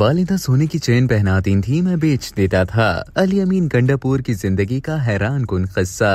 वालिदा सोने की चेन पहनाती थी मैं बेच देता था अली अमीन गंडापुर की जिंदगी का हैरान कन किस्सा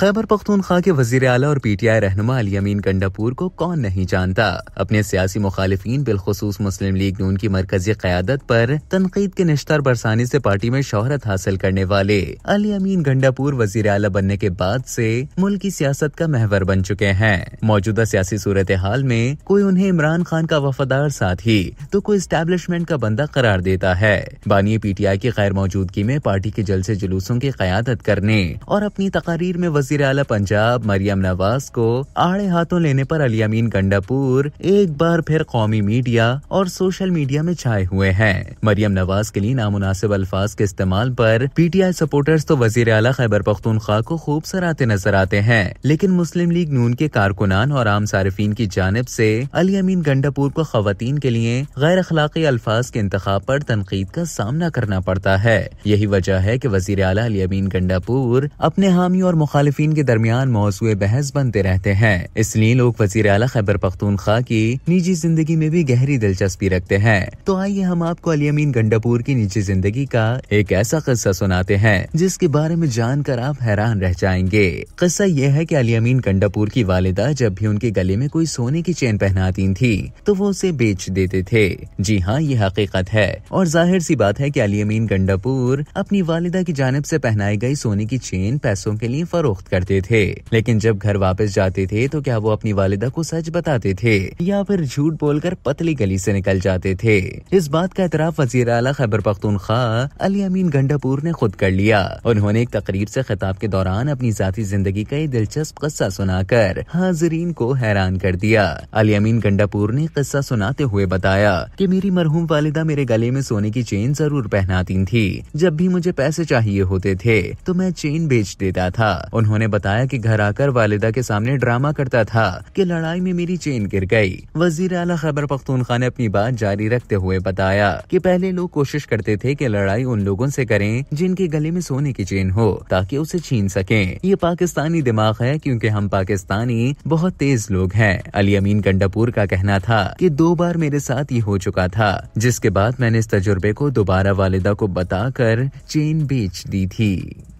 खैबर पख्तूनख्वा के वजीर अला और पीटीआई रहनुमा अली अमीन गंडापुर को कौन नहीं जानता अपने सियासी मुखालिफिन बिलखसूस मुस्लिम लीग नून की मरकजी क्यादत पर तनकीद के निश्तर बरसाने से पार्टी में शोहरत हासिल करने वाले अली अमीन गंडापुर वजीर अला बनने के बाद से मुल्क की सियासत का महवर बन चुके हैं मौजूदा सियासी सूरत हाल में कोई उन्हें इमरान खान का वफादार साथी तो कोई स्टैब्लिशमेंट का पसमानपंदा करार देता है बानिए आई की खैर मौजूदगी में पार्टी के जलसे जुलूसों की क्यादत करने और अपनी तकारीर में वजीर अला पंजाब मरियम नवाज को आड़े हाथों लेने आरोप अली अमीन गंडापुर एक बार फिर कौमी मीडिया और सोशल मीडिया में छाए हुए हैं मरियम नवाज के लिए नामनासिब अल्फाज के इस्तेमाल आरोप पी टी आई सपोर्टर्स तो वजी अला खैबर पख्तून खा को खूब सराते नजर आते हैं लेकिन मुस्लिम लीग नून के कारकुनान और आम सार्फिन की जानब ऐसी अलियामीन गंडापुर को खातन के लिए गैर अखलाकी अल्फाज के इंतखा पर तनकीद का सामना करना पड़ता है यही वजह है की वजीर अलामीन अमीन गंडापुर अपने हामियों और मुखालफी के दरमियान मौसु बहस बनते रहते हैं इसलिए लोग वजीर अला खैबर पख्तूनख्वा की निजी जिंदगी में भी गहरी दिलचस्पी रखते हैं तो आइए हम आपको अली अमीन गंडापुर की निजी जिंदगी का एक ऐसा किस्सा सुनाते हैं जिसके बारे में जानकर आप हैरान रह जाएंगे किस्सा यह है की अली अमीन गंडापुर की वालिदा जब भी उनके गले में कोई सोने की चेन पहनाती थी तो वो उसे बेच देते थे जी हाँ ये हकीकत हकीकत है और जाहिर सी बात है की अमीन गंडापुर अपनी वालिदा की जानब ऐसी पहनाई गई सोने की चेन पैसों के लिए फरोख्त करते थे लेकिन जब घर वापस जाते थे तो क्या वो अपनी वालिदा को सच बताते थे या फिर झूठ बोलकर पतली गली से निकल जाते थे इस बात का एतराफ वजीर अला खैबर पख्तूनख्वा अली अमीन गंडापुर ने खुद कर लिया उन्होंने एक तकरीब से खिताब के दौरान अपनी जाती जिंदगी का एक दिलचस्प कस्सा सुनाकर हाजरीन को हैरान कर दिया अली अमीन गंडापुर ने कस्सा सुनाते हुए बताया की मेरी मरहूम वालिदा वालिदा मेरे गले में सोने की चेन जरूर पहनाती थी जब भी मुझे पैसे चाहिए होते थे तो मैं चेन बेच देता था उन्होंने बताया कि घर आकर वालिदा के सामने ड्रामा करता था कि लड़ाई में मेरी चेन गिर गई वजीर अला खैबर पख्तूनखा ने अपनी बात जारी रखते हुए बताया कि पहले लोग कोशिश करते थे कि लड़ाई उन लोगों से करें जिनके गले में सोने की चेन हो ताकि उसे छीन सकें ये पाकिस्तानी दिमाग है क्योंकि हम पाकिस्तानी बहुत तेज लोग हैं अली अमीन कंडापुर का कहना था कि दो बार मेरे साथ ये हो चुका था जिसके इसके बाद मैंने इस तजुर्बे को दोबारा वालिदा को बताकर चेन बेच दी थी